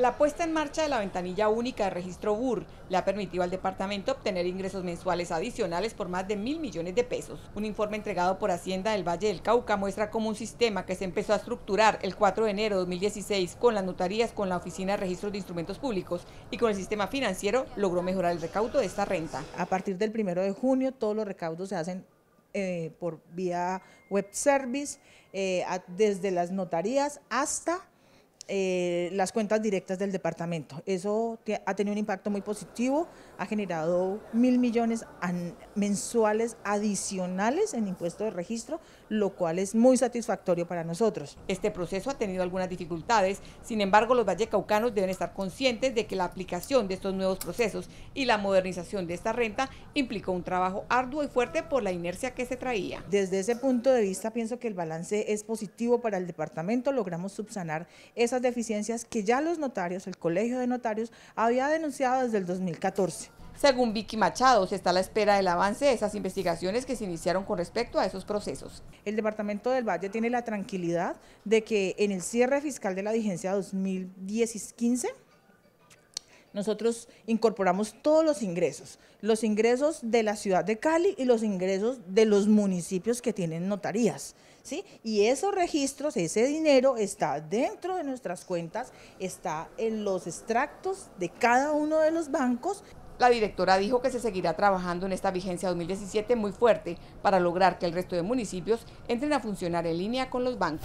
La puesta en marcha de la ventanilla única de registro BUR le ha permitido al departamento obtener ingresos mensuales adicionales por más de mil millones de pesos. Un informe entregado por Hacienda del Valle del Cauca muestra cómo un sistema que se empezó a estructurar el 4 de enero de 2016 con las notarías, con la Oficina de Registros de Instrumentos Públicos y con el sistema financiero logró mejorar el recaudo de esta renta. A partir del 1 de junio todos los recaudos se hacen eh, por vía web service, eh, desde las notarías hasta eh, las cuentas directas del departamento. Eso ha tenido un impacto muy positivo, ha generado mil millones mensuales adicionales en impuesto de registro, lo cual es muy satisfactorio para nosotros. Este proceso ha tenido algunas dificultades, sin embargo los vallecaucanos deben estar conscientes de que la aplicación de estos nuevos procesos y la modernización de esta renta implicó un trabajo arduo y fuerte por la inercia que se traía. Desde ese punto de vista pienso que el balance es positivo para el departamento, logramos subsanar esas deficiencias que ya los notarios, el Colegio de Notarios, había denunciado desde el 2014. Según Vicky Machado, se está a la espera del avance de esas investigaciones que se iniciaron con respecto a esos procesos. El Departamento del Valle tiene la tranquilidad de que en el cierre fiscal de la vigencia 2015 nosotros incorporamos todos los ingresos, los ingresos de la ciudad de Cali y los ingresos de los municipios que tienen notarías. ¿Sí? Y esos registros, ese dinero está dentro de nuestras cuentas, está en los extractos de cada uno de los bancos. La directora dijo que se seguirá trabajando en esta vigencia 2017 muy fuerte para lograr que el resto de municipios entren a funcionar en línea con los bancos.